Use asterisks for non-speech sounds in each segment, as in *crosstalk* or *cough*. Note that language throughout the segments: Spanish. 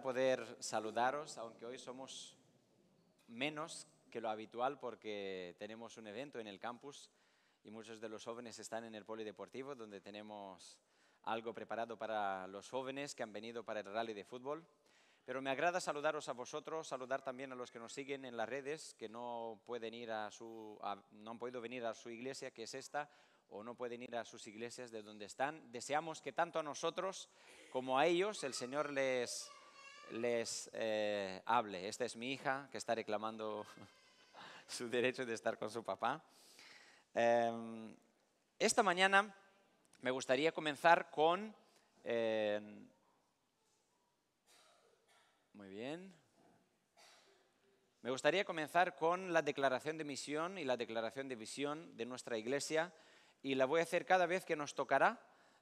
poder saludaros, aunque hoy somos menos que lo habitual porque tenemos un evento en el campus y muchos de los jóvenes están en el polideportivo donde tenemos algo preparado para los jóvenes que han venido para el rally de fútbol. Pero me agrada saludaros a vosotros, saludar también a los que nos siguen en las redes, que no, pueden ir a su, no han podido venir a su iglesia, que es esta, o no pueden ir a sus iglesias de donde están. Deseamos que tanto a nosotros como a ellos el Señor les les eh, hable. Esta es mi hija que está reclamando *laughs* su derecho de estar con su papá. Em, esta mañana me gustaría comenzar con... Em, muy bien. Me gustaría comenzar con la declaración de misión y la declaración de visión de nuestra iglesia y la voy a hacer cada vez que nos tocará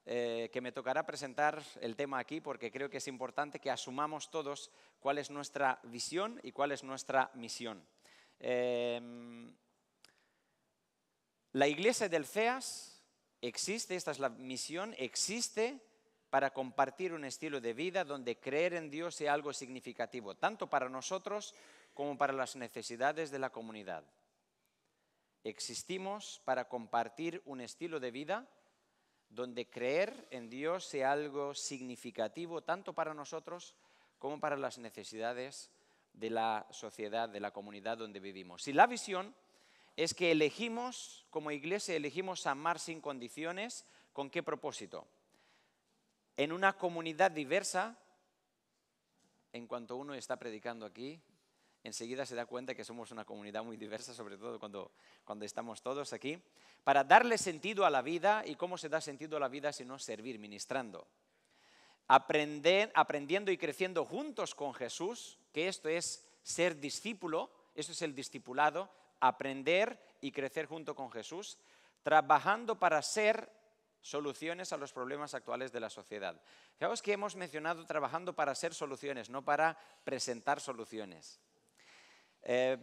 eh, que me tocará presentar el tema aquí porque creo que es importante que asumamos todos cuál es nuestra visión y cuál es nuestra misión. Em, la iglesia del CEAS existe, esta es la misión, existe para compartir un estilo de vida donde creer en Dios sea algo significativo, tanto para nosotros como para las necesidades de la comunidad. Existimos para compartir un estilo de vida donde creer en Dios sea algo significativo tanto para nosotros como para las necesidades de la sociedad, de la comunidad donde vivimos. Si la visión es que elegimos, como iglesia, elegimos amar sin condiciones, ¿con qué propósito? En una comunidad diversa, en cuanto uno está predicando aquí, enseguida se da cuenta que somos una comunidad muy diversa, sobre todo cuando, estamos todos aquí, para darle sentido a la vida y cómo se da sentido a la vida si no servir, ministrando. Aprender, aprendiendo y creciendo juntos con Jesús, que esto es ser discípulo, esto es el discipulado, aprender y crecer junto con Jesús, trabajando para ser soluciones a los problemas actuales de la sociedad. Fijaos que hemos mencionado trabajando para ser soluciones, no para presentar soluciones. Eh,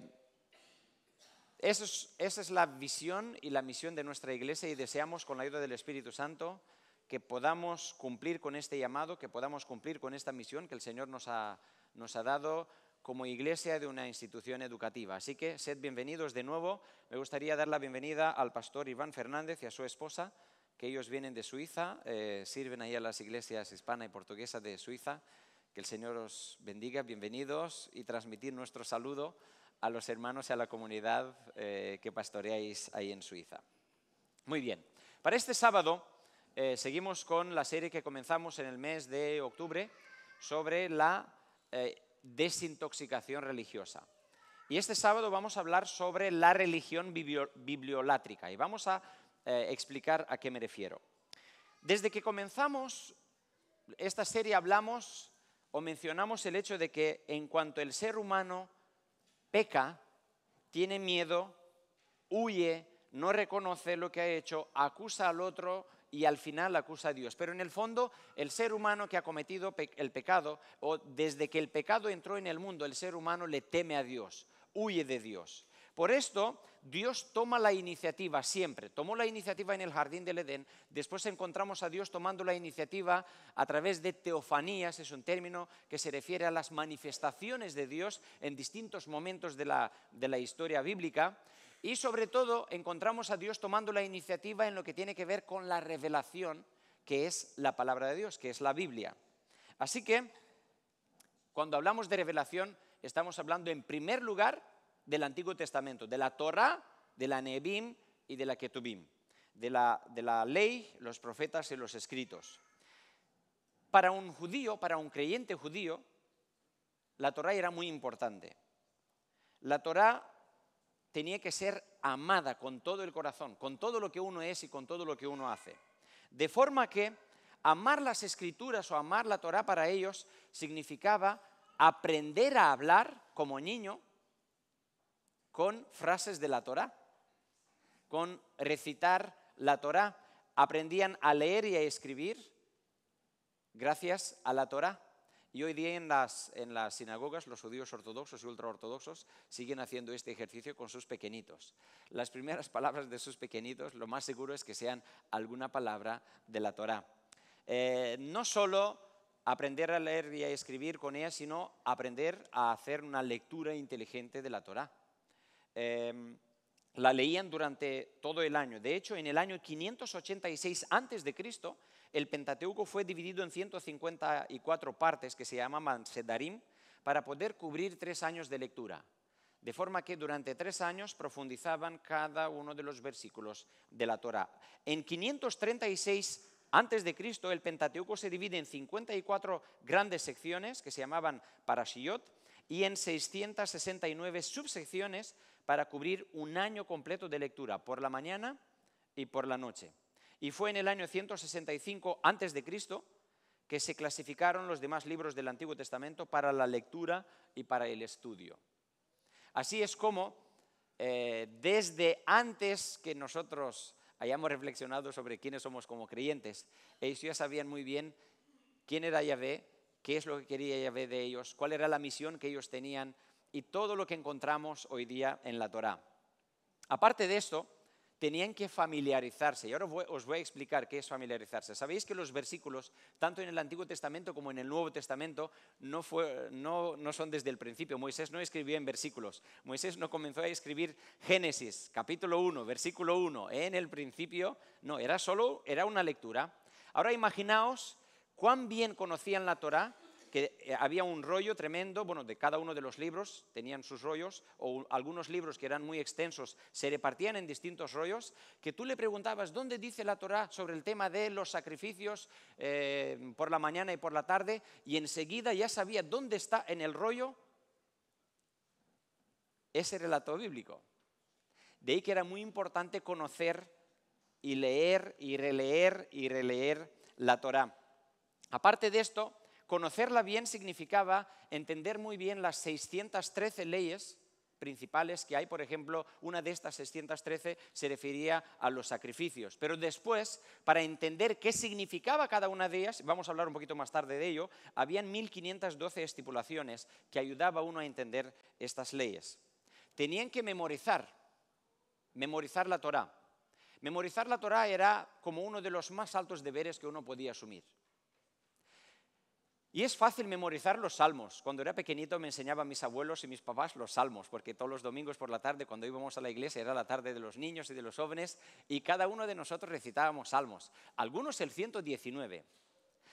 esa es la visión y la misión de nuestra iglesia y deseamos con la ayuda del Espíritu Santo que podamos cumplir con este llamado, que podamos cumplir con esta misión que el Señor nos ha, dado como iglesia de una institución educativa. Así que sed bienvenidos de nuevo. Me gustaría dar la bienvenida al pastor Iván Fernández y a su esposa, que ellos vienen de Suiza, eh, sirven ahí a las iglesias hispana y portuguesa de Suiza. Que el Señor os bendiga, bienvenidos y transmitir nuestro saludo a los hermanos y a la comunidad eh, que pastoreáis ahí en Suiza. Muy bien, para este sábado eh, seguimos con la serie que comenzamos en el mes de octubre sobre la eh, desintoxicación religiosa. Y este sábado vamos a hablar sobre la religión bibliolátrica y vamos a explicar a qué me refiero. Desde que comenzamos esta serie hablamos o mencionamos el hecho de que en cuanto el ser humano peca, tiene miedo, huye, no reconoce lo que ha hecho, acusa al otro y al final acusa a Dios. Pero en el fondo, el ser humano que ha cometido el pecado, o desde que el pecado entró en el mundo, el ser humano le teme a Dios, huye de Dios. Por esto, Dios toma la iniciativa siempre. Tomó la iniciativa en el jardín del Edén, después encontramos a Dios tomando la iniciativa a través de teofanías, es un término que se refiere a las manifestaciones de Dios en distintos momentos de la, historia bíblica. Y sobre todo encontramos a Dios tomando la iniciativa en lo que tiene que ver con la revelación, que es la palabra de Dios, que es la Biblia. Así que, cuando hablamos de revelación, estamos hablando en primer lugar del Antiguo Testamento, de la Torah, de la Nebim y de la Ketubim, de la, de la ley, los profetas y los escritos. Para un judío, para un creyente judío, la Torah era muy importante. La Torah tenía que ser amada con todo el corazón, con todo lo que uno es y con todo lo que uno hace. De forma que amar las escrituras o amar la Torah para ellos significaba aprender a hablar como niño con frases de la Torá, con recitar la Torá. Aprendían a leer y a escribir gracias a la Torá. Y hoy día en las, sinagogas los judíos ortodoxos y ultraortodoxos siguen haciendo este ejercicio con sus pequeñitos. Las primeras palabras de sus pequeñitos lo más seguro es que sean alguna palabra de la Torá. Eh, no solo aprender a leer y a escribir con ella, sino aprender a hacer una lectura inteligente de la Torá. Em, la leían durante todo el año. De hecho, en el año 586 a.C., el Pentateuco fue dividido en 154 partes que se llamaban Sedarim para poder cubrir tres años de lectura. De forma que durante tres años profundizaban cada uno de los versículos de la Torá. En 536 antes de Cristo, el Pentateuco se divide en 54 grandes secciones que se llamaban Parashiot y en 669 subsecciones para cubrir un año completo de lectura, por la mañana y por la noche. Y fue en el año 165 a.C. que se clasificaron los demás libros del Antiguo Testamento para la lectura y para el estudio. Así es como, eh, desde antes que nosotros hayamos reflexionado sobre quiénes somos como creyentes, ellos ya sabían muy bien quién era Yahvé, qué es lo que quería Yahvé de ellos, cuál era la misión que ellos tenían y todo lo que encontramos hoy día en la Torá. Aparte de esto, tenían que familiarizarse. Y ahora os voy a explicar qué es familiarizarse. Sabéis que los versículos, tanto en el Antiguo Testamento como en el Nuevo Testamento, no, son desde el principio. Moisés no escribió en versículos. Moisés no comenzó a escribir Génesis, capítulo 1, versículo 1, en el principio. No, era solo era una lectura. Ahora imaginaos cuán bien conocían la Torá que eh, había un rollo tremendo, bueno, de cada uno de los libros tenían sus rollos, o algunos libros que eran muy extensos se repartían en distintos rollos, que tú le preguntabas, ¿dónde dice la Torá sobre el tema de los sacrificios eh, por la mañana y por la tarde? Y enseguida ya sabía dónde está en el rollo ese relato bíblico. De ahí que era muy importante conocer y leer y releer y releer la Torá. Aparte de esto, Conocerla bien significaba entender muy bien las 613 leyes principales que hay, por ejemplo, una de estas 613 se refería a los sacrificios. Pero después, para entender qué significaba cada una de ellas, vamos a hablar un poquito más tarde de ello, habían 1512 estipulaciones que ayudaba a uno a entender estas leyes. Tenían que memorizar, memorizar la Torá. Memorizar la Torá era como uno de los más altos deberes que uno podía asumir. Y es fácil memorizar los salmos. Cuando era pequeñito me enseñaban mis abuelos y mis papás los salmos, porque todos los domingos por la tarde, cuando íbamos a la iglesia, era la tarde de los niños y de los jóvenes, y cada uno de nosotros recitábamos salmos. Algunos el 119.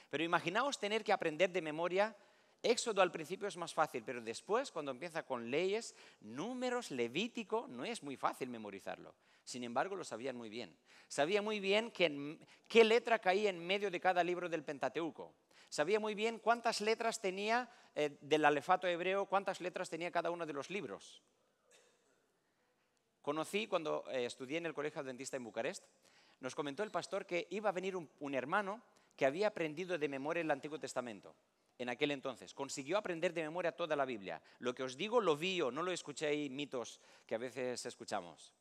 Pero imaginaos tener que aprender de memoria. Éxodo al principio es más fácil, pero después, cuando empieza con leyes, números, levítico, no es muy fácil memorizarlo. Sin embargo, lo sabían muy bien. Sabía muy bien qué letra caía en medio de cada libro del Pentateuco sabía muy bien cuántas letras tenía eh, del alefato hebreo, cuántas letras tenía cada uno de los libros. Conocí cuando eh, estudié en el Colegio Adventista en Bucarest, nos comentó el pastor que iba a venir un, hermano que había aprendido de memoria el Antiguo Testamento en aquel entonces. Consiguió aprender de memoria toda la Biblia. Lo que os digo lo vi no lo escuché mitos que a veces escuchamos.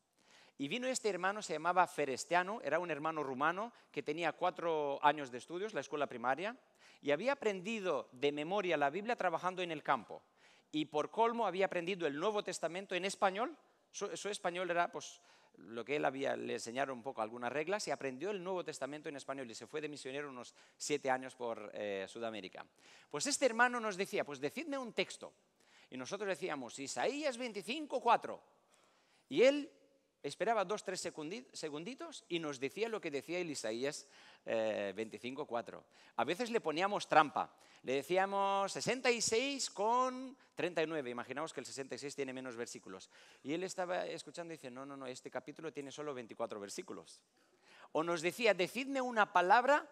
Y vino este hermano, se llamaba Ferestiano, era un hermano rumano que tenía cuatro años de estudios, la escuela primaria, y había aprendido de memoria la Biblia trabajando en el campo. Y por colmo había aprendido el Nuevo Testamento en español. Su, español era, pues, lo que él había, le enseñaron un poco algunas reglas y aprendió el Nuevo Testamento en español y se fue de misionero unos siete años por eh, Sudamérica. Pues este hermano nos decía, pues decidme un texto. Y nosotros decíamos, Isaías 25, 4. Y él esperaba dos, tres segunditos y nos decía lo que decía el Isaías 25.4. Eh, a veces le poníamos trampa, le decíamos 66 con 39, imaginamos que el 66 tiene menos versículos. Y él estaba escuchando y dice, no, no, no, este capítulo tiene solo 24 versículos. O nos decía, decidme una palabra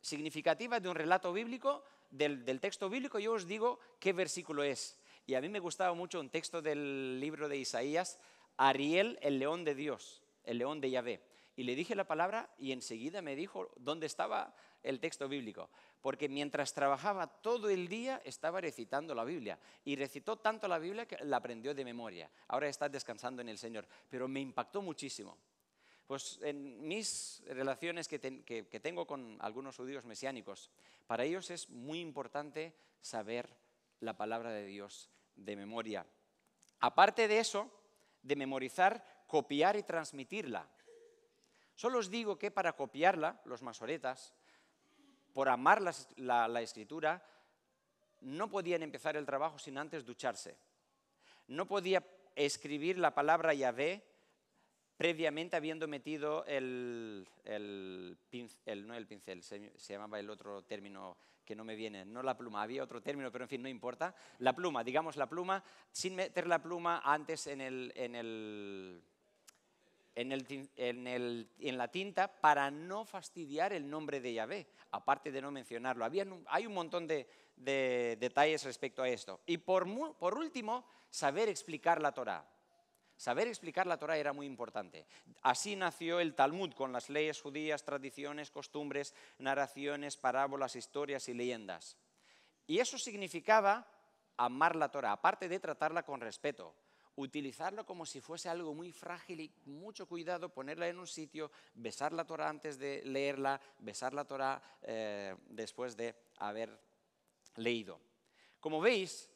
significativa de un relato bíblico, del, del texto bíblico, yo os digo qué versículo es. Y a mí me gustaba mucho un texto del libro de Isaías, Ariel, el león de Dios, el león de Yahvé. Y le dije la palabra y enseguida me dijo dónde estaba el texto bíblico, porque mientras trabajaba todo el día estaba recitando la Biblia y recitó tanto la Biblia que la aprendió de memoria. Ahora está descansando en el Señor, pero me impactó muchísimo. Pues en mis relaciones que, tengo con algunos judíos mesiánicos, para ellos es muy importante saber la palabra de Dios de memoria. Aparte de eso, de memorizar, copiar y transmitirla. Solo os digo que para copiarla, los masoretas, por amar la, escritura, no podían empezar el trabajo sin antes ducharse. No podía escribir la palabra Yahvé previamente habiendo metido el, pincel, no el pincel, se, llamaba el otro término, que no me viene, no la pluma, había otro término, pero en fin, no importa. La pluma, digamos la pluma, sin meter la pluma antes en, el, en, la tinta para no fastidiar el nombre de Yahvé, aparte de no mencionarlo. hay un montón de, detalles respecto a esto. Y por, por último, saber explicar la Torah. Saber explicar la Torah era muy importante. Así nació el Talmud con las leyes judías, tradiciones, costumbres, narraciones, parábolas, historias y leyendas. Y eso significaba amar la Torah, aparte de tratarla con respeto, utilizarlo como si fuese algo muy frágil y mucho cuidado, ponerla en un sitio, besar la Torah antes de leerla, besar la Torah eh, después de haber leído. Como veis,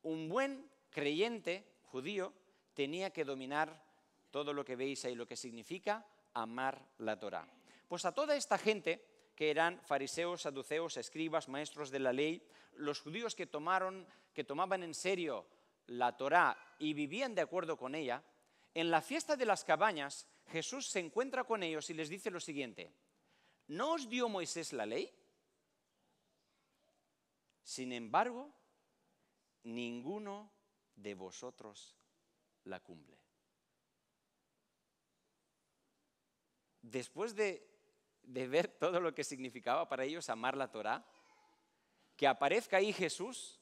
un buen creyente judío tenía que dominar todo lo que veis ahí, lo que significa amar la Torá. Pues a toda esta gente que eran fariseos, saduceos, escribas, maestros de la ley, los judíos que tomaron, que tomaban en serio la Torá y vivían de acuerdo con ella, en la fiesta de las cabañas Jesús se encuentra con ellos y les dice lo siguiente: ¿No os dio Moisés la ley? Sin embargo, ninguno de vosotros la cumple Después de, ver *laughs* todo lo que significaba para ellos amar la Torá, que aparezca ahí Jesús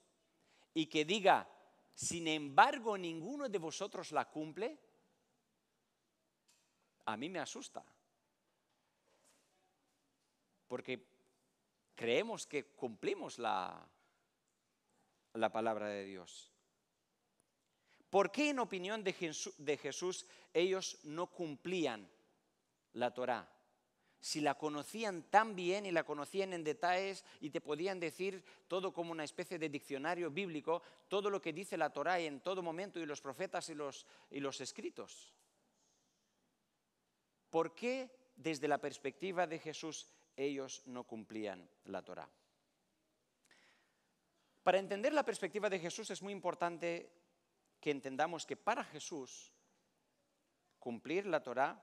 y que diga, sin embargo ninguno de vosotros la cumple, a mí me asusta. Porque creemos que cumplimos la, la palabra de Dios. ¿Por qué en opinión de Jesús, ellos no cumplían la Torá? Si la conocían tan bien y la conocían en detalles y te podían decir todo como una especie de diccionario bíblico, todo lo que dice la Torá en todo momento y los profetas y los, y los escritos. ¿Por qué desde la perspectiva de Jesús ellos no cumplían la Torá? Para entender la perspectiva de Jesús es muy importante que entendamos que para Jesús cumplir la Torá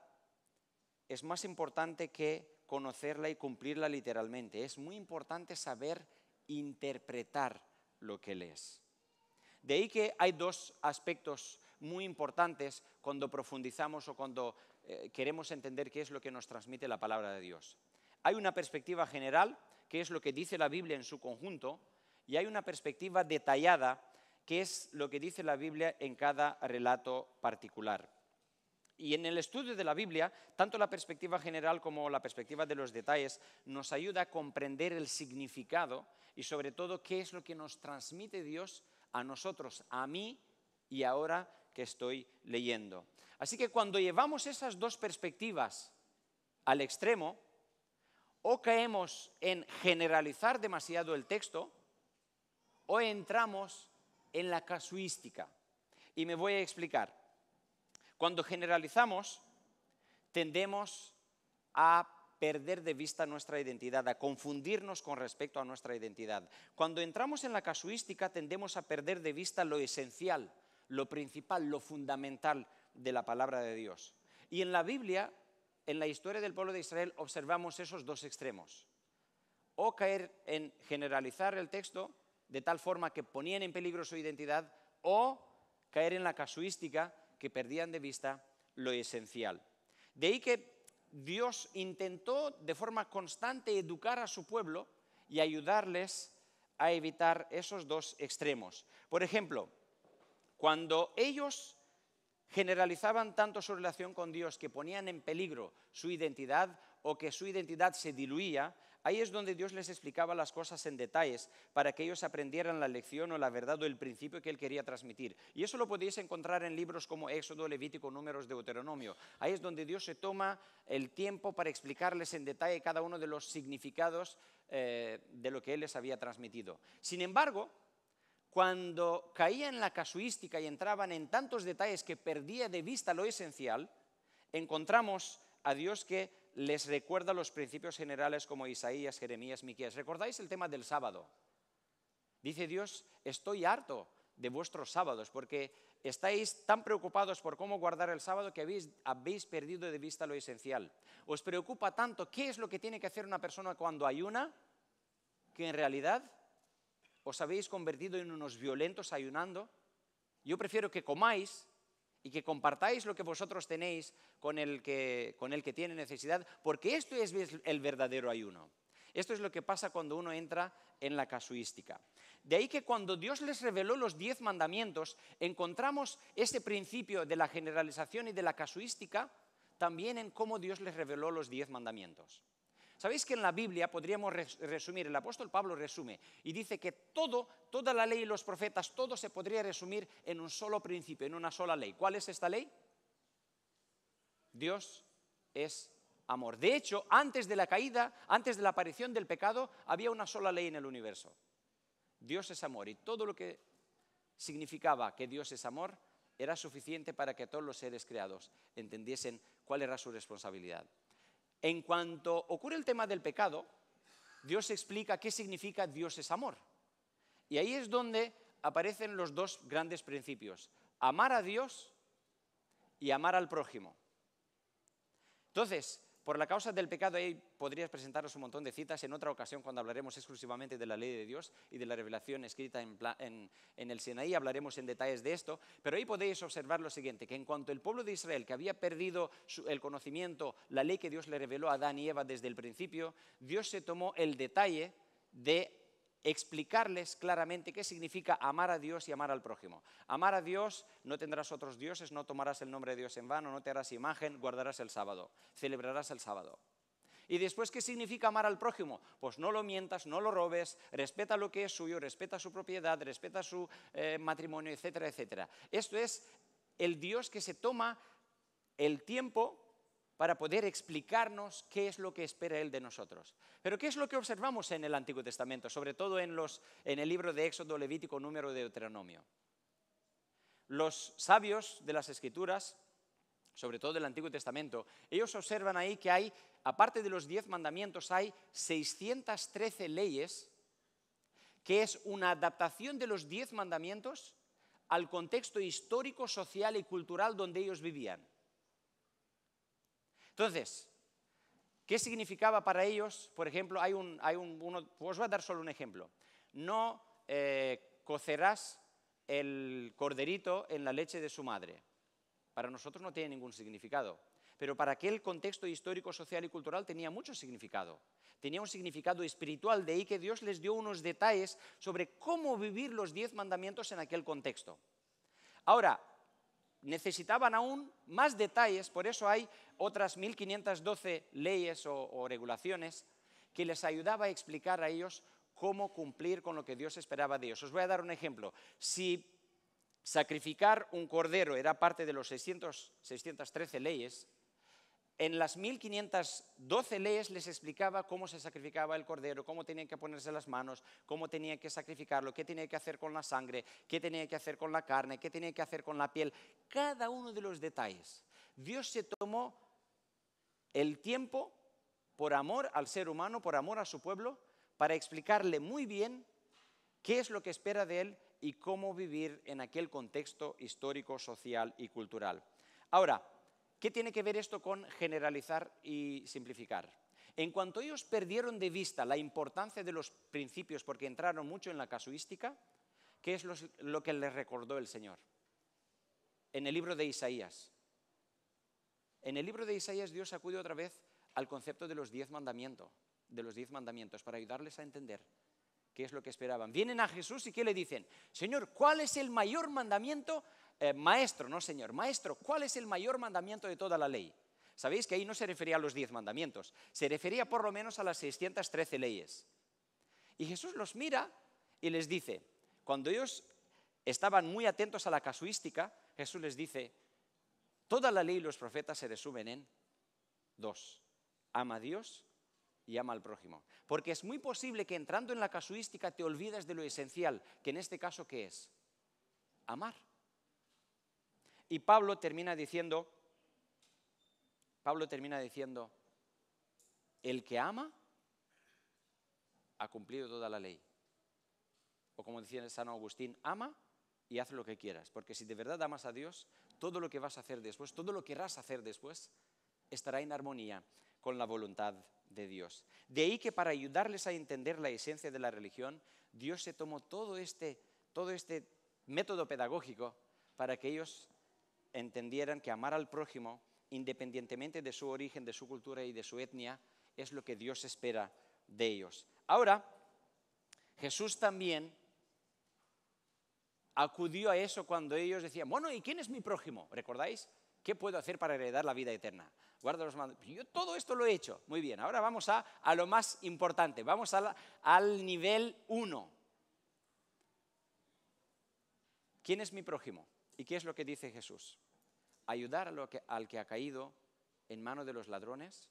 es más importante que conocerla y cumplirla literalmente. Es muy importante saber interpretar lo que lees. De ahí que hay dos aspectos muy importantes cuando profundizamos o cuando eh, queremos entender qué es lo que nos transmite la palabra de Dios. Hay una perspectiva general, que es lo que dice la Biblia en su conjunto, y hay una perspectiva detallada, qué es lo que dice la Biblia en cada relato particular. Y en el estudio de la Biblia, tanto la perspectiva general como la perspectiva de los detalles nos ayuda a comprender el significado y sobre todo qué es lo que nos transmite Dios a nosotros, a mí y ahora que estoy leyendo. Así que cuando llevamos esas dos perspectivas al extremo, o caemos en generalizar demasiado el texto, o entramos en la casuística. Y me voy a explicar. Cuando generalizamos, tendemos a perder de vista nuestra identidad, a confundirnos con respecto a nuestra identidad. Cuando entramos en la casuística, tendemos a perder de vista lo esencial, lo principal, lo fundamental de la palabra de Dios. Y en la Biblia, en la historia del pueblo de Israel, observamos esos dos extremos. O caer en generalizar el texto de tal forma que ponían en peligro su identidad o caer en la casuística que perdían de vista lo esencial. De ahí que Dios intentó de forma constante educar a su pueblo y ayudarles a evitar esos dos extremos. Por ejemplo, cuando ellos generalizaban tanto su relación con Dios que ponían en peligro su identidad o que su identidad se diluía, Ahí es donde Dios les explicaba las cosas en detalles para que ellos aprendieran la lección o la verdad o el principio que Él quería transmitir. Y eso lo podéis encontrar en libros como Éxodo, Levítico, Números, Deuteronomio. Ahí es donde Dios se toma el tiempo para explicarles en detalle cada uno de los significados eh, de lo que Él les había transmitido. Sin embargo, cuando caía en la casuística y entraban en tantos detalles que perdía de vista lo esencial, encontramos a Dios que les recuerda los principios generales como Isaías, Jeremías, Miqueas. ¿Recordáis el tema del sábado? Dice Dios, estoy harto de vuestros sábados porque estáis tan preocupados por cómo guardar el sábado que habéis, habéis perdido de vista lo esencial. Os preocupa tanto qué es lo que tiene que hacer una persona cuando ayuna que en realidad os habéis convertido en unos violentos ayunando. Yo prefiero que comáis y que compartáis lo que vosotros tenéis con el que, tiene necesidad, porque esto es el verdadero ayuno. Esto es lo que pasa cuando uno entra en la casuística. De ahí que cuando Dios les reveló los diez mandamientos, encontramos ese principio de la generalización y de la casuística también en cómo Dios les reveló los diez mandamientos. Sabéis que en la Biblia podríamos resumir, el apóstol Pablo resume y dice que todo, toda la ley y los profetas, todo se podría resumir en un solo principio, en una sola ley. ¿Cuál es esta ley? Dios es amor. De hecho, antes de la caída, antes de la aparición del pecado, había una sola ley en el universo. Dios es amor y todo lo que significaba que Dios es amor era suficiente para que todos los seres creados entendiesen cuál era su responsabilidad. En cuanto ocurre el tema del pecado, Dios explica qué significa Dios es amor. Y ahí es donde aparecen los dos grandes principios, amar a Dios y amar al prójimo. Entonces, por la causa del pecado, ahí podrías presentaros un montón de citas en otra ocasión cuando hablaremos exclusivamente de la ley de Dios y de la revelación escrita en, el Sinaí, hablaremos en detalles de esto, pero ahí podéis observar lo siguiente, que en cuanto el pueblo de Israel, que había perdido el conocimiento, la ley que Dios le reveló a Adán y Eva desde el principio, Dios se tomó el detalle de explicarles claramente qué significa amar a Dios y amar al prójimo. Amar a Dios, no tendrás otros dioses, no tomarás el nombre de Dios en vano, no te harás imagen, guardarás el sábado, celebrarás el sábado. ¿Y después qué significa amar al prójimo? Pues no lo mientas, no lo robes, respeta lo que es suyo, respeta su propiedad, respeta su eh, matrimonio, etcétera, etcétera. Esto es el Dios que se toma el tiempo para poder explicarnos qué es lo que espera Él de nosotros. Pero ¿qué es lo que observamos en el Antiguo Testamento, sobre todo en, el libro de Éxodo, Levítico, Número de Deuteronomio? Los sabios de las Escrituras, sobre todo del Antiguo Testamento, ellos observan ahí que hay, aparte de los diez mandamientos, hay 613 leyes, que es una adaptación de los diez mandamientos al contexto histórico, social y cultural donde ellos vivían. Entonces, ¿qué significaba para ellos? Por ejemplo, hay un, hay un os voy a dar solo un ejemplo. No eh, cocerás el corderito en la leche de su madre. Para nosotros no tiene ningún significado, pero para aquel contexto histórico, social y cultural tenía mucho significado. Tenía un significado espiritual, de ahí que Dios les dio unos detalles sobre cómo vivir los diez mandamientos en aquel contexto. Ahora, necesitaban aún más detalles, por eso hay otras 1.512 leyes o, regulaciones que les ayudaba a explicar a ellos cómo cumplir con lo que Dios esperaba de ellos. Os voy a dar un ejemplo. Si sacrificar un cordero era parte de los 600, 613 leyes, en las 1512 leyes les explicaba cómo se sacrificaba el cordero, cómo tenían que ponerse las manos, cómo tenía que sacrificarlo, qué tenía que hacer con la sangre, qué tenía que hacer con la carne, qué tenía que hacer con la piel. Cada uno de los detalles. Dios se tomó el tiempo por amor al ser humano, por amor a su pueblo, para explicarle muy bien qué es lo que espera de él y cómo vivir en aquel contexto histórico, social y cultural. Ahora, ¿Qué tiene que ver esto con generalizar y simplificar? En cuanto ellos perdieron de vista la importancia de los principios porque entraron mucho en la casuística, ¿qué es lo, que les recordó el Señor? En el libro de Isaías. En el libro de Isaías Dios acude otra vez al concepto de los diez mandamientos, de los diez mandamientos para ayudarles a entender qué es lo que esperaban. Vienen a Jesús y ¿qué le dicen? Señor, ¿cuál es el mayor mandamiento eh, maestro, no señor, maestro, ¿cuál es el mayor mandamiento de toda la ley? Sabéis que ahí no se refería a los diez mandamientos, se refería por lo menos a las 613 leyes. Y Jesús los mira y les dice, cuando ellos estaban muy atentos a la casuística, Jesús les dice, toda la ley y los profetas se resumen en dos, ama a Dios y ama al prójimo. Porque es muy posible que entrando en la casuística te olvides de lo esencial, que en este caso ¿qué es? Amar. Y Pablo termina diciendo, Pablo termina diciendo, el que ama ha cumplido toda la ley. O como decía San Agustín, ama y haz lo que quieras, porque si de verdad amas a Dios, todo lo que vas a hacer después, todo lo que querrás hacer después, estará en armonía con la voluntad de Dios. De ahí que para ayudarles a entender la esencia de la religión, Dios se tomó todo este, todo este método pedagógico para que ellos entendieran que amar al prójimo, independientemente de su origen, de su cultura y de su etnia, es lo que Dios espera de ellos. Ahora, Jesús también acudió a eso cuando ellos decían, bueno, ¿y quién es mi prójimo? ¿Recordáis? ¿Qué puedo hacer para heredar la vida eterna? Guarda los mandos. Yo todo esto lo he hecho. Muy bien, ahora vamos a, lo más importante. Vamos a al nivel uno. ¿Quién es mi prójimo? ¿Y qué es lo que dice Jesús? Ayudar al que ha caído en mano de los ladrones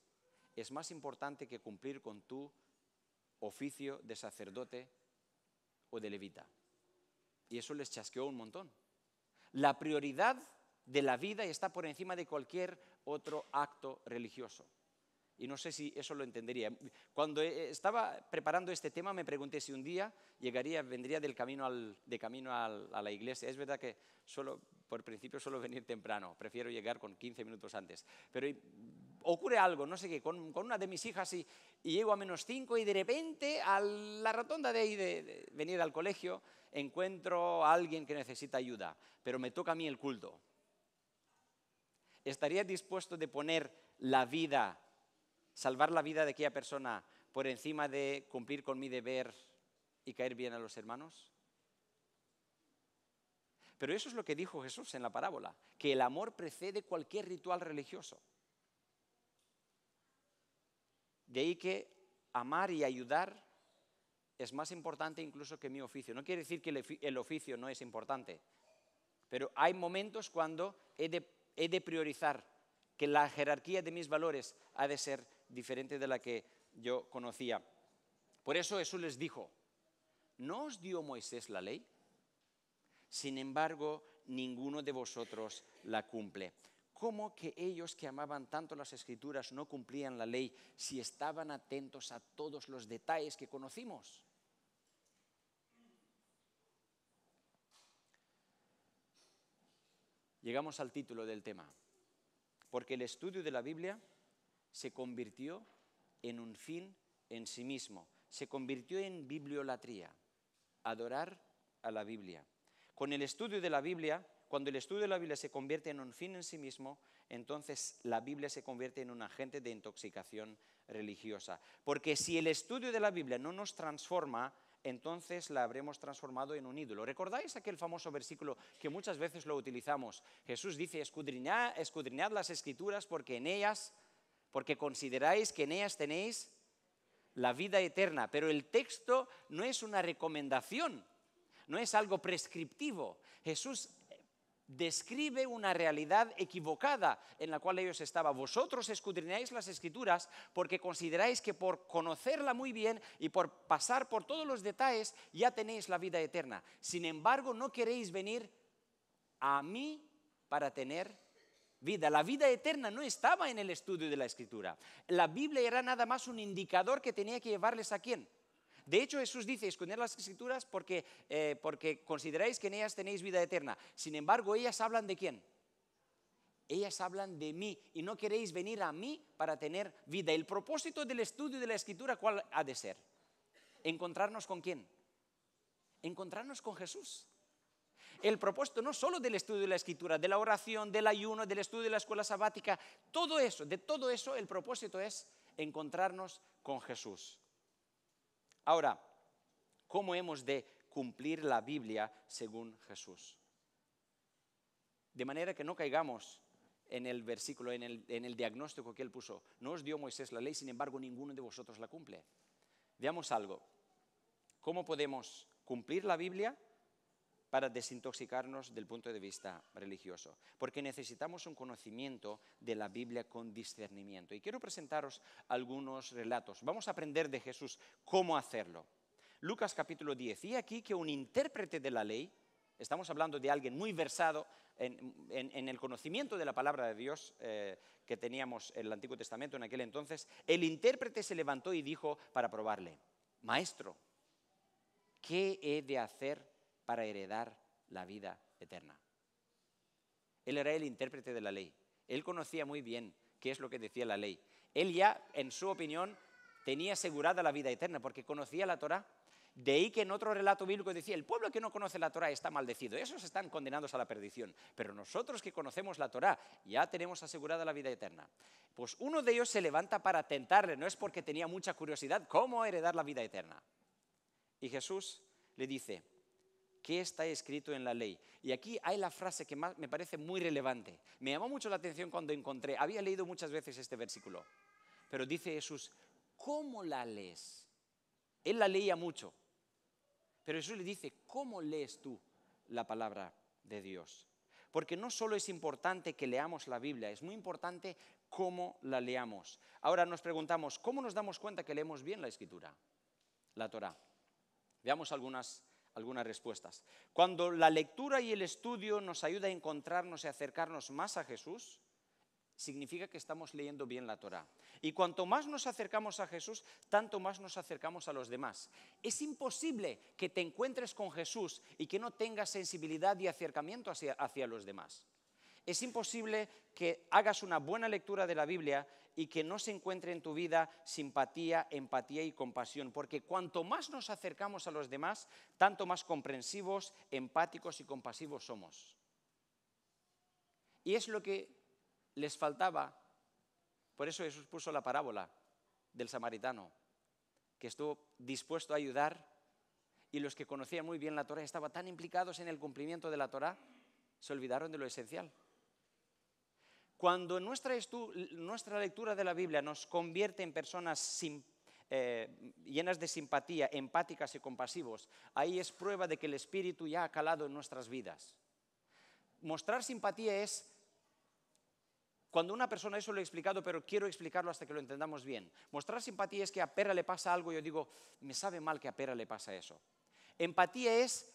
es más importante que cumplir con tu oficio de sacerdote o de levita. Y eso les chasqueó un montón. La prioridad de la vida está por encima de cualquier otro acto religioso. Y no sé si eso lo entendería. Cuando eh, estaba preparando este tema me pregunté si un día llegaría, vendría del camino de camino a la iglesia. Es verdad que solo, por principio suelo venir temprano, prefiero llegar con 15 minutos antes. Pero eh, ocurre algo, no sé qué, con, una de mis hijas y, llego a menos 5 y de repente a la rotonda de ahí de, de venir al colegio encuentro a alguien que necesita ayuda, pero me toca a mí el culto. ¿Estaría dispuesto de poner la vida salvar la vida de aquella persona por encima de cumplir con mi deber y caer bien a los hermanos? Pero eso es lo que dijo Jesús en la parábola, que el amor precede cualquier ritual religioso. De ahí que amar y ayudar es más importante incluso que mi oficio. No quiere decir que el oficio no es importante, pero hay momentos cuando he de, priorizar que la jerarquía de mis valores ha de ser diferente de la que yo conocía. Por eso Jesús les dijo, ¿no os dio Moisés la ley? Sin embargo, ninguno de vosotros la cumple. ¿Cómo que ellos que amaban tanto las escrituras no cumplían la ley si estaban atentos a todos los detalles que conocimos? Llegamos al título del tema porque el estudio de la Biblia se convirtió en un fin en sí mismo, se convirtió en bibliolatría, adorar a la Biblia. Con el estudio de la Biblia, cuando el estudio de la Biblia se convierte en un fin en sí mismo, entonces la Biblia se convierte en un agente de intoxicación religiosa. Porque si el estudio de la Biblia no nos transforma, entonces la habremos transformado en un ídolo. ¿Recordáis aquel famoso versículo que muchas veces lo utilizamos? Jesús dice, escudriñad, escudriñad las escrituras porque en ellas, porque consideráis que en ellas tenéis la vida eterna. Pero el texto no es una recomendación, no es algo prescriptivo. Jesús describe una realidad equivocada en la cual ellos estaban. Vosotros escudriñáis las escrituras porque consideráis que por conocerla muy bien y por pasar por todos los detalles ya tenéis la vida eterna. Sin embargo, no queréis venir a mí para tener vida. La vida eterna no estaba en el estudio de la escritura. La Biblia era nada más un indicador que tenía que llevarles a quién? De hecho, Jesús dice, esconder las escrituras porque, eh, porque consideráis que en ellas tenéis vida eterna. Sin embargo, ellas hablan de quién? Ellas hablan de mí y no queréis venir a mí para tener vida. El propósito del estudio de la escritura, ¿cuál ha de ser? Encontrarnos con quién? Encontrarnos con Jesús. El propósito no solo del estudio de la escritura, de la oración, del ayuno, del estudio de la escuela sabática, todo eso, de todo eso el propósito es encontrarnos con Jesús. Ahora, ¿cómo hemos de cumplir la Biblia según Jesús? De manera que no caigamos en el versículo, en el, diagnóstico que él puso. No os dio Moisés la ley, sin embargo ninguno de vosotros la cumple. Veamos algo. ¿Cómo podemos cumplir la Biblia para desintoxicarnos del punto de vista religioso, porque necesitamos un conocimiento de la Biblia con discernimiento. Y quiero presentaros algunos relatos. Vamos a aprender de Jesús cómo hacerlo. Lucas capítulo 10. Y aquí que un intérprete de la ley, estamos hablando de alguien muy versado en, el conocimiento de la palabra de Dios eh, que teníamos en el Antiguo Testamento en aquel entonces, el intérprete se levantó y dijo para probarle, Maestro, ¿qué he de hacer para heredar la vida eterna. Él era el intérprete de la ley. Él conocía muy bien qué es lo que decía la ley. Él ya, en su opinión, tenía asegurada la vida eterna porque conocía la Torá. De ahí que en otro relato bíblico decía, el pueblo que no conoce la Torá está maldecido, esos están condenados a la perdición, pero nosotros que conocemos la Torá ya tenemos asegurada la vida eterna. Pues uno de ellos se levanta para tentarle, no es porque tenía mucha curiosidad, ¿cómo heredar la vida eterna? Y Jesús le dice, qué está escrito en la ley. Y aquí hay la frase que más me parece muy relevante. Me llamó mucho la atención cuando encontré, había leído muchas veces este versículo, pero dice Jesús, ¿cómo la lees? Él la leía mucho, pero Jesús le dice, ¿cómo lees tú la palabra de Dios? Porque no solo es importante que leamos la Biblia, es muy importante cómo la leamos. Ahora nos preguntamos, ¿cómo nos damos cuenta que leemos bien la Escritura, la Torá? Veamos algunas algunas respuestas. Cuando la lectura y el estudio nos ayuda a encontrarnos y acercarnos más a Jesús, significa que estamos leyendo bien la Torá. Y cuanto más nos acercamos a Jesús, tanto más nos acercamos a los demás. Es imposible que te encuentres con Jesús y que no tengas sensibilidad y acercamiento hacia, hacia los demás. Es imposible que hagas una buena lectura de la Biblia y que no se encuentre en tu vida simpatía, empatía y compasión, porque cuanto más nos acercamos a los demás, tanto más comprensivos, empáticos y compasivos somos. Y es lo que les faltaba, por eso Jesús puso la parábola del samaritano, que estuvo dispuesto a ayudar y los que conocían muy bien la Torah estaban tan implicados en el cumplimiento de la Torah, se olvidaron de lo esencial. Cuando nuestra, lectura de la Biblia nos convierte en personas eh, llenas de simpatía, empáticas y compasivos, ahí es prueba de que el Espíritu ya ha calado en nuestras vidas. Mostrar simpatía es cuando una persona, eso lo he explicado, pero quiero explicarlo hasta que lo entendamos bien. Mostrar simpatía es que a Pera le pasa algo y yo digo, me sabe mal que a Pera le pasa eso. Empatía es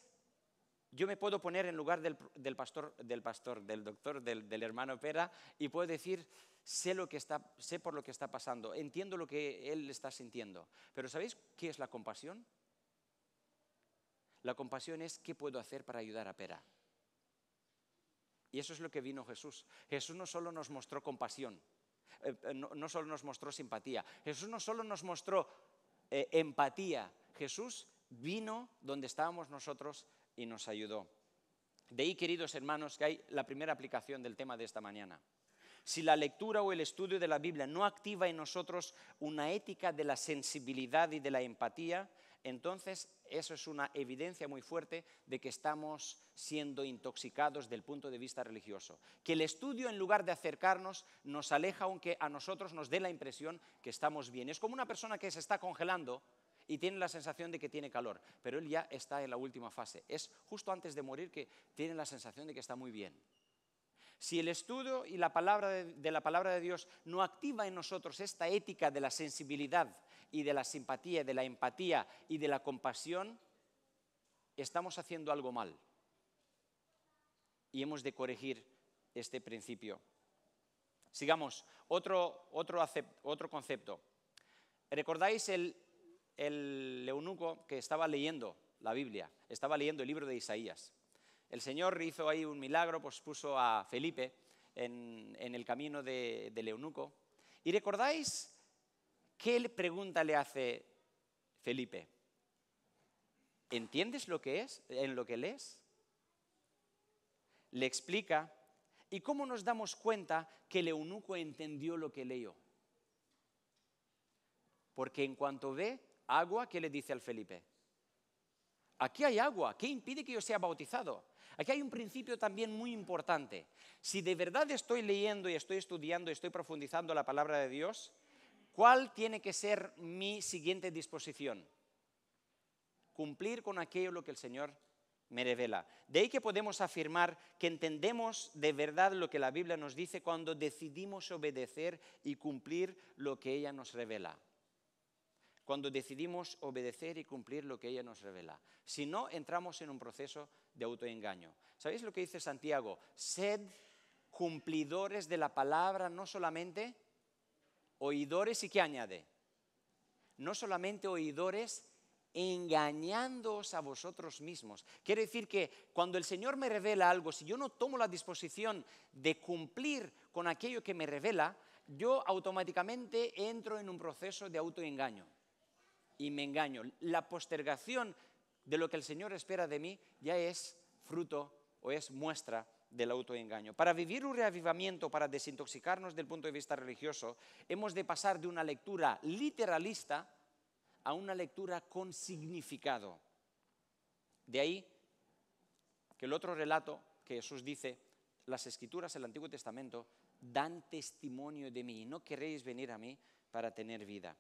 yo me puedo poner en lugar del, pastor, del pastor, del doctor, del, hermano Pera y puedo decir, sé, lo que está, sé por lo que está pasando, entiendo lo que él está sintiendo. Pero ¿sabéis qué es la compasión? La compasión es qué puedo hacer para ayudar a Pera. Y eso es lo que vino Jesús. Jesús no solo nos mostró compasión, eh, eh, no, solo nos mostró simpatía, Jesús no solo nos mostró eh, empatía, Jesús vino donde estábamos nosotros y nos ayudó. De ahí, queridos hermanos, que hay la primera aplicación del tema de esta mañana. Si la lectura o el estudio de la Biblia no activa en nosotros una ética de la sensibilidad y de la empatía, entonces eso es una evidencia muy fuerte de que estamos siendo intoxicados del punto de vista religioso. Que el estudio, en lugar de acercarnos, nos aleja aunque a nosotros nos dé la impresión que estamos bien. Es como una persona que se está congelando y tiene la sensación de que tiene calor, pero él ya está en la última fase. Es justo antes de morir que tiene la sensación de que está muy bien. Si el estudio y la palabra de, la palabra de Dios no activa en nosotros esta ética de la sensibilidad y de la simpatía, de la empatía y de la compasión, estamos haciendo algo mal. Y hemos de corregir este principio. Sigamos, otro, otro, otro concepto. ¿Recordáis el el eunuco que estaba leyendo la Biblia, estaba leyendo el libro de Isaías. El Señor hizo ahí un milagro, pues puso a Felipe en, el camino del eunuco. ¿Y recordáis qué pregunta le hace Felipe? ¿Entiendes lo que es, en lo que lees? Le explica. ¿Y cómo nos damos cuenta que el eunuco entendió lo que leyó? Porque en cuanto ve, agua, ¿qué le dice al Felipe? Aquí hay agua, ¿qué impide que yo sea bautizado? Aquí hay un principio también muy importante. Si de verdad estoy leyendo y estoy estudiando y estoy profundizando la palabra de Dios, ¿cuál tiene que ser mi siguiente disposición? Cumplir con aquello lo que el Señor me revela. De ahí que podemos afirmar que entendemos de verdad lo que la Biblia nos dice cuando decidimos obedecer y cumplir lo que ella nos revela cuando decidimos obedecer y cumplir lo que ella nos revela. Si no, entramos en un proceso de autoengaño. ¿Sabéis lo que dice Santiago? Sed cumplidores de la palabra, no solamente oidores, ¿y qué añade? No solamente oidores, engañándoos a vosotros mismos. Quiere decir que cuando el Señor me revela algo, si yo no tomo la disposición de cumplir con aquello que me revela, yo automáticamente entro en un proceso de autoengaño y me engaño. La postergación de lo que el Señor espera de mí ya es fruto o es muestra del autoengaño. Para vivir un reavivamiento, para desintoxicarnos del punto de vista religioso, hemos de pasar de una lectura literalista a una lectura con significado. De ahí que el otro relato que Jesús dice, las escrituras del Antiguo Testamento dan testimonio de mí, y no queréis venir a mí para tener vida.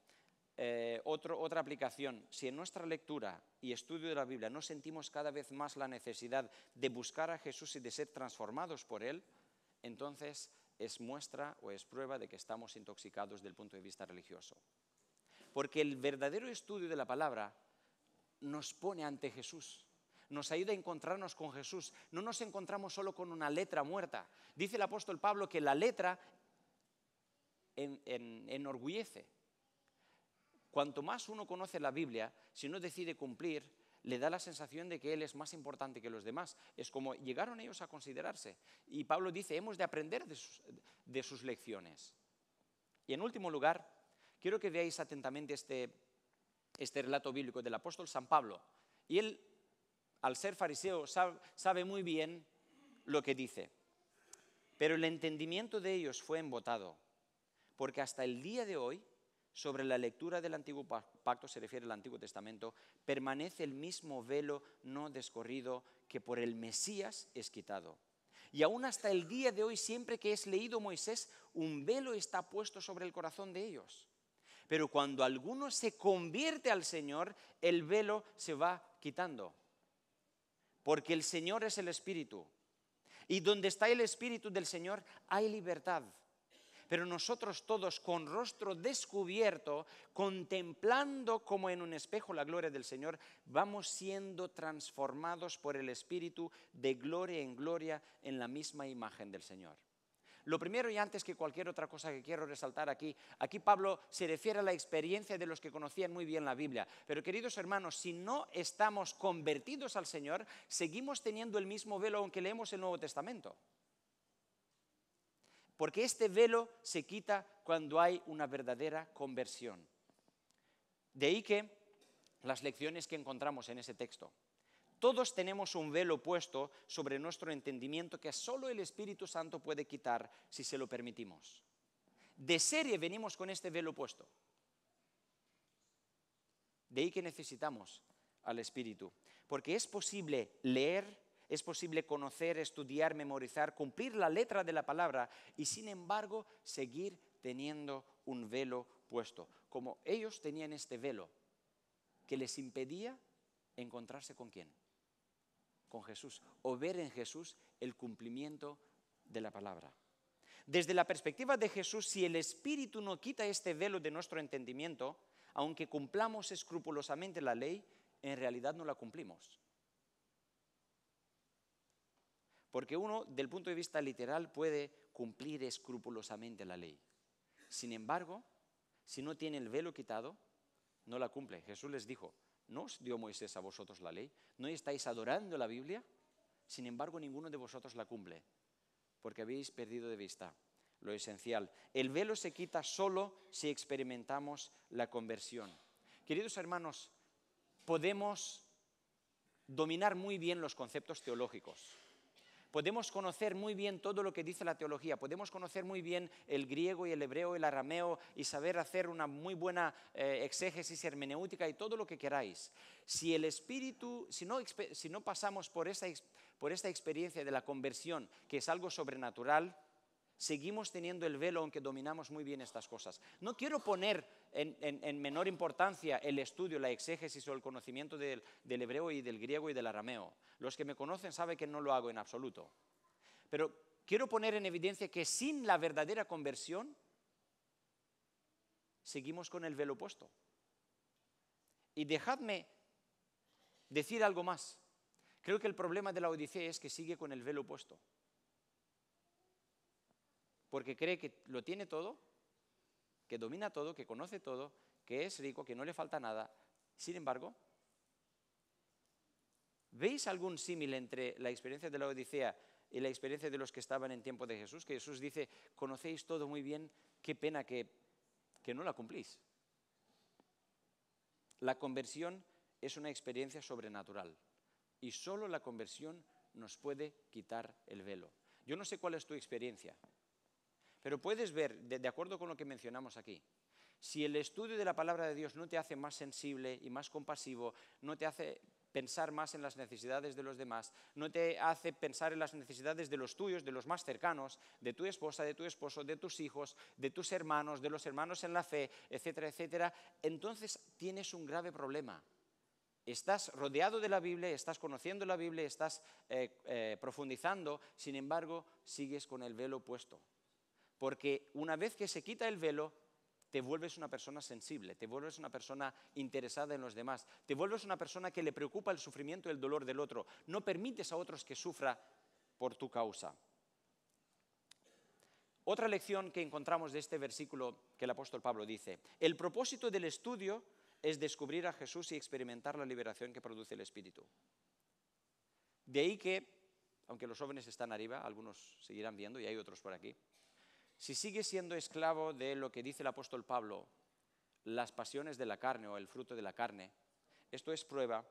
Eh, otra aplicación, si en nuestra lectura y estudio de la Biblia no sentimos cada vez más la necesidad de buscar a Jesús y de ser transformados por Él, entonces es muestra o es prueba de que estamos intoxicados del punto de vista religioso. Porque el verdadero estudio de la palabra nos pone ante Jesús, nos ayuda a encontrarnos con Jesús. No nos encontramos solo con una letra muerta. Dice el apóstol Pablo que la letra enorgullece, Cuanto más uno conoce la Biblia, si no decide cumplir, le da la sensación de que él es más importante que los demás. Es como llegaron ellos a considerarse. Y Pablo dice, hemos de aprender de sus, lecciones. Y en último lugar, quiero que veáis atentamente este, este relato bíblico del apóstol San Pablo. Y él, al ser fariseo, sabe muy bien lo que dice. Pero el entendimiento de ellos fue embotado, porque hasta el día de hoy sobre la lectura del antiguo pacto, se refiere al Antiguo Testamento, permanece el mismo velo no descorrido que por el Mesías es quitado. Y aún hasta el día de hoy, siempre que es leído Moisés, un velo está puesto sobre el corazón de ellos. Pero cuando alguno se convierte al Señor, el velo se va quitando. Porque el Señor es el Espíritu. Y donde está el Espíritu del Señor hay libertad pero nosotros todos con rostro descubierto, contemplando como en un espejo la gloria del Señor, vamos siendo transformados por el Espíritu de gloria en gloria en la misma imagen del Señor. Lo primero y antes que cualquier otra cosa que quiero resaltar aquí, aquí Pablo se refiere a la experiencia de los que conocían muy bien la Biblia. Pero queridos hermanos, si no estamos convertidos al Señor, seguimos teniendo el mismo velo aunque leemos el Nuevo Testamento porque este velo se quita cuando hay una verdadera conversión. De ahí que las lecciones que encontramos en ese texto. Todos tenemos un velo puesto sobre nuestro entendimiento que solo el Espíritu Santo puede quitar si se lo permitimos. De serie venimos con este velo puesto. De ahí que necesitamos al Espíritu, porque es posible leer, es posible conocer, estudiar, memorizar, cumplir la letra de la palabra y sin embargo seguir teniendo un velo puesto, como ellos tenían este velo que les impedía encontrarse con quién, con Jesús, o ver en Jesús el cumplimiento de la palabra. Desde la perspectiva de Jesús, si el Espíritu no quita este velo de nuestro entendimiento, aunque cumplamos escrupulosamente la ley, en realidad no la cumplimos. Porque uno, del punto de vista literal, puede cumplir escrupulosamente la ley. Sin embargo, si no tiene el velo quitado, no la cumple. Jesús les dijo, ¿no os dio Moisés a vosotros la ley? ¿No estáis adorando la Biblia? Sin embargo, ninguno de vosotros la cumple, porque habéis perdido de vista lo esencial. El velo se quita solo si experimentamos la conversión. Queridos hermanos, podemos dominar muy bien los conceptos teológicos podemos conocer muy bien todo lo que dice la teología, podemos conocer muy bien el griego y el hebreo, y el arameo y saber hacer una muy buena eh, exégesis hermenéutica y todo lo que queráis. Si el espíritu, si no, pasamos por por esta experiencia de la conversión, que es algo sobrenatural, seguimos teniendo el velo aunque dominamos muy bien estas cosas. No quiero poner en, menor importancia el estudio, la exégesis o el conocimiento del, del hebreo y del griego y del arameo. Los que me conocen saben que no lo hago en absoluto. Pero quiero poner en evidencia que sin la verdadera conversión seguimos con el velo puesto. Y dejadme decir algo más. Creo que el problema de la Odisea es que sigue con el velo puesto. Porque cree que lo tiene todo, que domina todo, que conoce todo, que es rico, que no le falta nada. Sin embargo, ¿veis algún símil entre la experiencia de la Odisea y la experiencia de los que estaban en tiempo de Jesús? Que Jesús dice, conocéis todo muy bien, qué pena que, no la cumplís. La conversión es una experiencia sobrenatural y solo la conversión nos puede quitar el velo. Yo no sé cuál es tu experiencia, pero puedes ver, de, acuerdo con lo que mencionamos aquí, si el estudio de la palabra de Dios no te hace más sensible y más compasivo, no te hace pensar más en las necesidades de los demás, no te hace pensar en las necesidades de los tuyos, de los más cercanos, de tu esposa, de tu esposo, de tus hijos, de tus hermanos, de los hermanos en la fe, etcétera, etcétera, entonces tienes un grave problema. Estás rodeado de la Biblia, estás conociendo la Biblia, estás eh, eh, profundizando, sin embargo, sigues con el velo puesto. Porque una vez que se quita el velo, te vuelves una persona sensible, te vuelves una persona interesada en los demás, te vuelves una persona que le preocupa el sufrimiento y el dolor del otro, no permites a otros que sufra por tu causa. Otra lección que encontramos de este versículo que el apóstol Pablo dice, el propósito del estudio es descubrir a Jesús y experimentar la liberación que produce el Espíritu. De ahí que, aunque los jóvenes están arriba, algunos seguirán viendo y hay otros por aquí, si sigues siendo esclavo de lo que dice el apóstol Pablo, las pasiones de la carne o el fruto de la carne, esto es prueba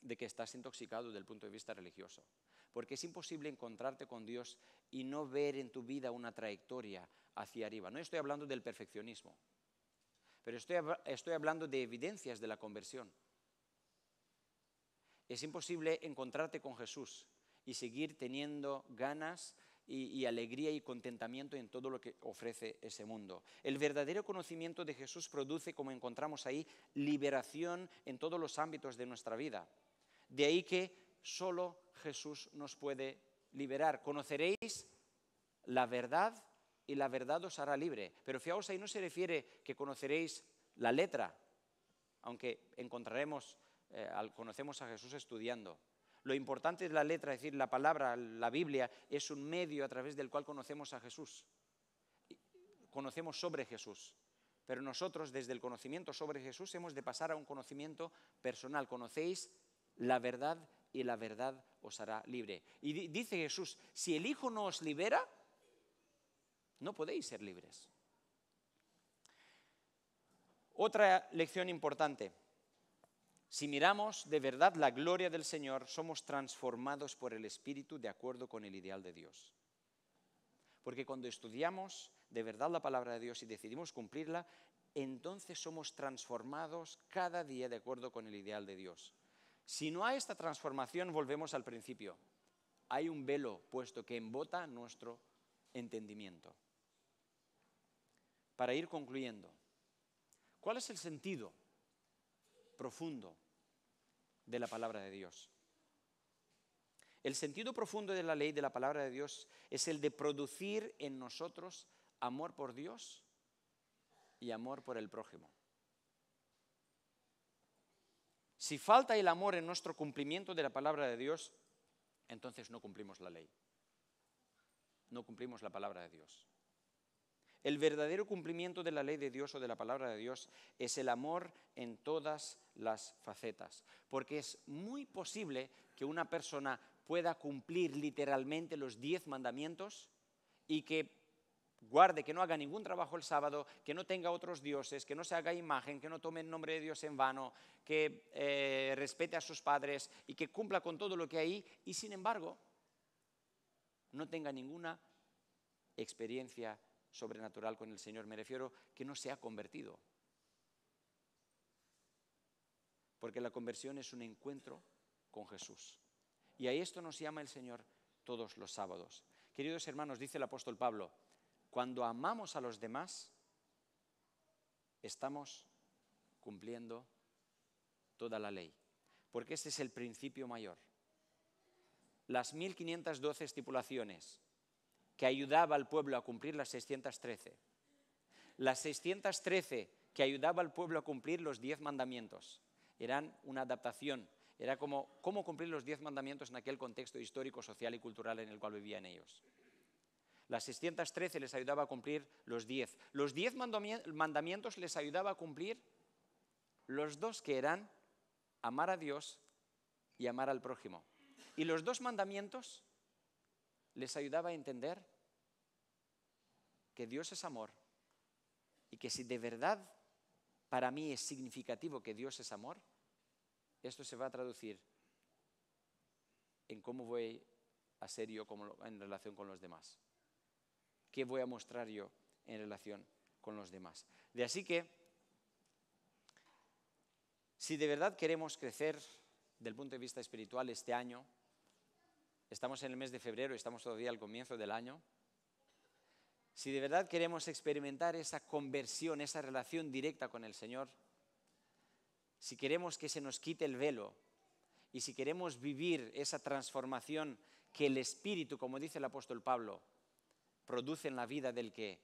de que estás intoxicado desde el punto de vista religioso. Porque es imposible encontrarte con Dios y no ver en tu vida una trayectoria hacia arriba. No estoy hablando del perfeccionismo, pero estoy, hablando de evidencias de la conversión. Es imposible encontrarte con Jesús y seguir teniendo ganas y, alegría y contentamiento en todo lo que ofrece ese mundo. El verdadero conocimiento de Jesús produce, como encontramos ahí, liberación en todos los ámbitos de nuestra vida. De ahí que solo Jesús nos puede liberar. Conoceréis la verdad y la verdad os hará libre. Pero fijaos, ahí no se refiere que conoceréis la letra, aunque encontraremos, eh, conocemos a Jesús estudiando lo importante es la letra, es decir, la palabra, la Biblia, es un medio a través del cual conocemos a Jesús. Conocemos sobre Jesús. Pero nosotros desde el conocimiento sobre Jesús hemos de pasar a un conocimiento personal. Conocéis la verdad y la verdad os hará libre. Y dice Jesús, si el Hijo no os libera, no podéis ser libres. Otra lección importante. Si miramos de verdad la gloria del Señor, somos transformados por el Espíritu de acuerdo con el ideal de Dios. Porque cuando estudiamos de verdad la palabra de Dios y decidimos cumplirla, entonces somos transformados cada día de acuerdo con el ideal de Dios. Si no hay esta transformación, volvemos al principio. Hay un velo puesto que embota nuestro entendimiento. Para ir concluyendo, ¿cuál es el sentido profundo de la palabra de Dios. El sentido profundo de la ley de la palabra de Dios es el de producir en nosotros amor por Dios y amor por el prójimo. Si falta el amor en nuestro cumplimiento de la palabra de Dios, entonces no cumplimos la ley. No cumplimos la palabra de Dios. El verdadero cumplimiento de la ley de Dios o de la palabra de Dios es el amor en todas las facetas, porque es muy posible que una persona pueda cumplir literalmente los diez mandamientos y que guarde, que no haga ningún trabajo el sábado, que no tenga otros dioses, que no se haga imagen, que no tome el nombre de Dios en vano, que eh, respete a sus padres y que cumpla con todo lo que hay y sin embargo no tenga ninguna experiencia sobrenatural con el Señor, me refiero que no se ha convertido. Porque la conversión es un encuentro con Jesús. Y a esto nos llama el Señor todos los sábados. Queridos hermanos, dice el apóstol Pablo, cuando amamos a los demás, estamos cumpliendo toda la ley, porque ese es el principio mayor. Las 1512 estipulaciones que ayudaba al pueblo a cumplir las 613. Las 613 que ayudaba al pueblo a cumplir los 10 mandamientos. Eran una adaptación, era como cómo cumplir los 10 mandamientos en aquel contexto histórico, social y cultural en el cual vivían ellos. Las 613 les ayudaba a cumplir los 10. Los 10 mandamientos les ayudaba a cumplir los dos que eran amar a Dios y amar al prójimo. Y los dos mandamientos les ayudaba a entender que Dios es amor y que si de verdad para mí es significativo que Dios es amor, esto se va a traducir en cómo voy a ser yo en relación con los demás. ¿Qué voy a mostrar yo en relación con los demás? De así que, si de verdad queremos crecer del punto de vista espiritual este año, estamos en el mes de febrero, y estamos todavía al comienzo del año, si de verdad queremos experimentar esa conversión, esa relación directa con el Señor, si queremos que se nos quite el velo y si queremos vivir esa transformación que el Espíritu, como dice el apóstol Pablo, produce en la vida del que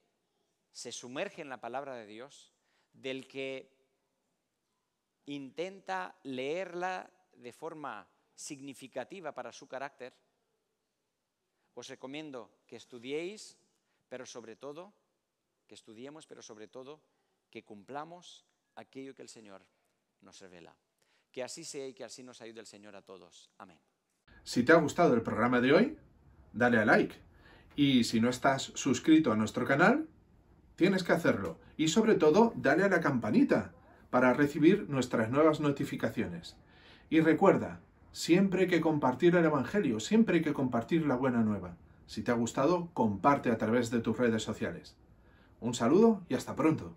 se sumerge en la palabra de Dios, del que intenta leerla de forma significativa para su carácter, os recomiendo que estudiéis, pero sobre todo, que estudiemos, pero sobre todo, que cumplamos aquello que el Señor nos revela. Que así sea y que así nos ayude el Señor a todos. Amén. Si te ha gustado el programa de hoy, dale a like. Y si no estás suscrito a nuestro canal, tienes que hacerlo. Y sobre todo, dale a la campanita para recibir nuestras nuevas notificaciones. Y recuerda, Siempre hay que compartir el Evangelio, siempre hay que compartir la buena nueva. Si te ha gustado, comparte a través de tus redes sociales. Un saludo y hasta pronto.